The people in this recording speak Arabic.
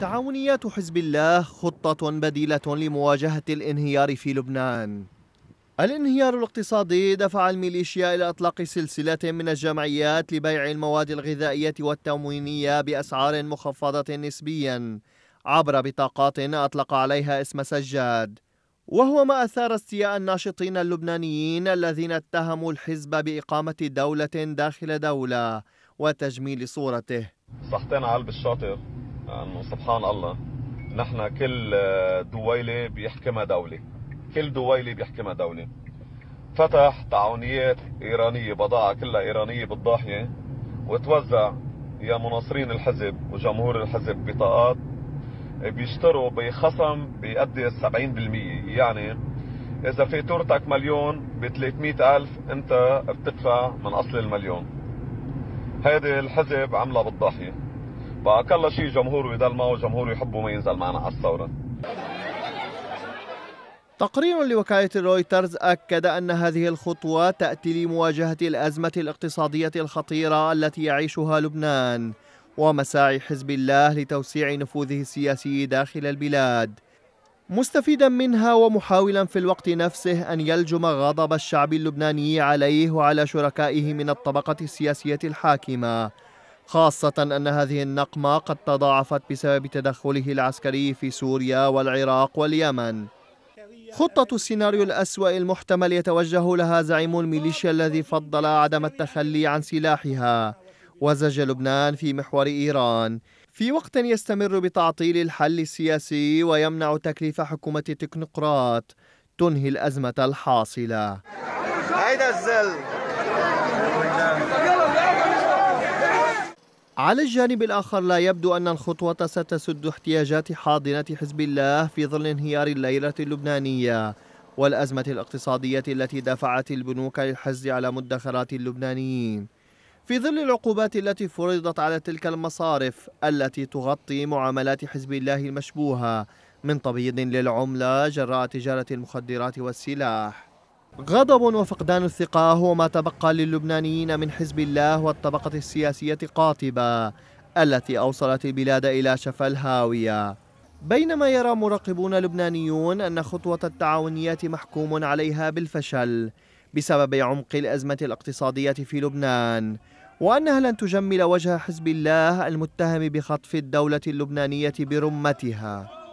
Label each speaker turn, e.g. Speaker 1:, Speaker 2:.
Speaker 1: تعاونيات حزب الله خطة بديلة لمواجهة الانهيار في لبنان الانهيار الاقتصادي دفع الميليشيا إلى إطلاق سلسلة من الجمعيات لبيع المواد الغذائية والتموينية بأسعار مخفضة نسبيا عبر بطاقات أطلق عليها اسم سجاد وهو ما أثار استياء الناشطين اللبنانيين الذين اتهموا الحزب بإقامة دولة داخل دولة وتجميل صورته
Speaker 2: صحتين على الشاطئ انه سبحان الله نحن كل آه، دويلة بيحكمها دولة كل دويلة بيحكمها دولة فتح تعاونيات إيرانية بضاعة كلها إيرانية بالضاحية وتوزع يا مناصرين الحزب وجمهور الحزب بطاقات بيشتروا بخصم بيأدي 70% يعني إذا فاتورتك مليون ب 300 ألف أنت بتدفع من أصل المليون هيدي الحزب عملها بالضاحية بقى كل شيء جمهوره يضل معه جمهور يحبه ما ينزل معنا على الثوره
Speaker 1: تقرير لوكالة رويترز أكد أن هذه الخطوة تأتي لمواجهة الأزمة الاقتصادية الخطيرة التي يعيشها لبنان ومساعي حزب الله لتوسيع نفوذه السياسي داخل البلاد مستفيدا منها ومحاولا في الوقت نفسه أن يلجم غضب الشعب اللبناني عليه وعلى شركائه من الطبقة السياسية الحاكمة خاصة أن هذه النقمة قد تضاعفت بسبب تدخله العسكري في سوريا والعراق واليمن خطة السيناريو الأسوأ المحتمل يتوجه لها زعيم الميليشيا الذي فضل عدم التخلي عن سلاحها وزج لبنان في محور إيران في وقت يستمر بتعطيل الحل السياسي ويمنع تكليف حكومة تكنقراط تنهي الأزمة الحاصلة
Speaker 2: هيدا الزل
Speaker 1: على الجانب الآخر لا يبدو أن الخطوة ستسد احتياجات حاضنة حزب الله في ظل انهيار الليلة اللبنانية والأزمة الاقتصادية التي دفعت البنوك للحز على مدخرات اللبنانيين في ظل العقوبات التي فرضت على تلك المصارف التي تغطي معاملات حزب الله المشبوهة من تبييض للعملة جراء تجارة المخدرات والسلاح غضب وفقدان الثقة هو ما تبقى للبنانيين من حزب الله والطبقة السياسية قاطبة التي أوصلت البلاد إلى شفا الهاوية بينما يرى مراقبون لبنانيون أن خطوة التعاونيات محكوم عليها بالفشل بسبب عمق الأزمة الاقتصادية في لبنان وأنها لن تجمل وجه حزب الله المتهم بخطف الدولة اللبنانية برمتها